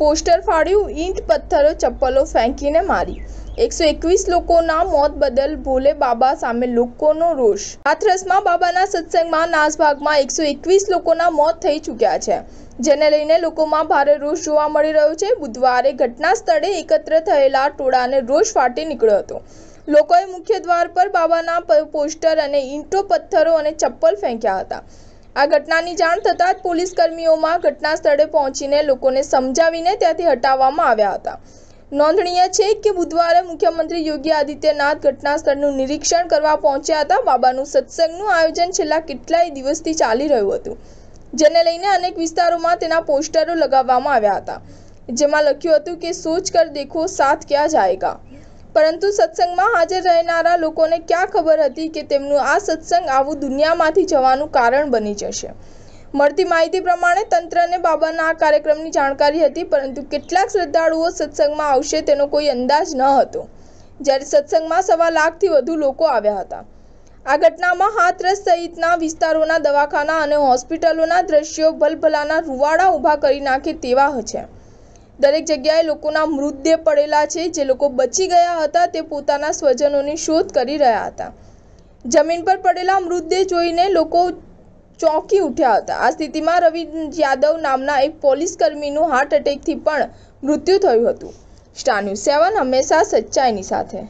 poster ફાડ્યું ઈંટ પથ્થરો ચપ્પલો ફેંકીને મારી એકસો એકવીસ લોકોના મોત બદલ ભોલે બાબા સામે લોકોનો રોષ હાથરસમાં બાબાના સત્સંગમાં નાસભાગમાં એકસો એકવીસ લોકોના મોત થઈ ચૂક્યા છે જેને લઈને લોકોમાં ભારે રોષ જોવા મળી રહ્યો છે બુધવારે ઘટના સ્થળે એકત્ર થયેલા ટોળાને રોષ ફાટી નીકળ્યો હતો લોકોએ મુખ્ય દ્વાર પર બાબાના પોસ્ટર અને ઈંટો પથ્થરો અને ચપ્પલ ફેંક્યા હતા આ ઘટનાની જાણ થતાં જ પોલીસ કર્મીઓમાં ઘટના સ્થળે પહોંચીને લોકોને સમજાવીને ત્યાંથી હટાવવામાં આવ્યા હતા નોંધનીય છે કે બુધવારે મુખ્યમંત્રી યોગી આદિત્યનાથ ઘટના સ્થળનું નિરીક્ષણ કરવા પહોંચ્યા હતા બાબાનું સત્સંગનું આયોજન છેલ્લા કેટલાય દિવસથી ચાલી રહ્યું હતું જેને લઈને અનેક વિસ્તારોમાં તેના પોસ્ટરો લગાવવામાં આવ્યા હતા જેમાં લખ્યું હતું કે સોચ કર દેખો સાથ ક્યાં જાયગા પરંતુ સત્સંગમાં હાજર રહેનારા લોકોને ક્યાં ખબર હતી કે તેમનું આ સત્સંગ આવું દુનિયામાંથી જવાનું કારણ બની જશે મળતી માહિતી પ્રમાણે તંત્રને બાબાના આ કાર્યક્રમની જાણકારી હતી પરંતુ કેટલાક શ્રદ્ધાળુઓ સત્સંગમાં આવશે તેનો કોઈ અંદાજ ન હતો જ્યારે સત્સંગમાં સવા લાખથી વધુ લોકો આવ્યા હતા આ ઘટનામાં હાથરસ સહિતના વિસ્તારોના દવાખાના અને હોસ્પિટલોના દ્રશ્યો ભલભલાના રૂવાડા ઊભા કરી નાખે તેવા છે દરેક જગ્યાએ લોકોના મૃતદેહ પડેલા છે જે લોકો બચી ગયા હતા તે પોતાના સ્વજનોની શોધ કરી રહ્યા હતા જમીન પર પડેલા મૃતદેહ જોઈને લોકો ચોંકી ઉઠ્યા હતા આ સ્થિતિમાં રવિ યાદવ નામના એક પોલીસ કર્મીનું હાર્ટ અટેકથી પણ મૃત્યુ થયું હતું સ્ટાર સેવન હંમેશા સચ્ચાઈની સાથે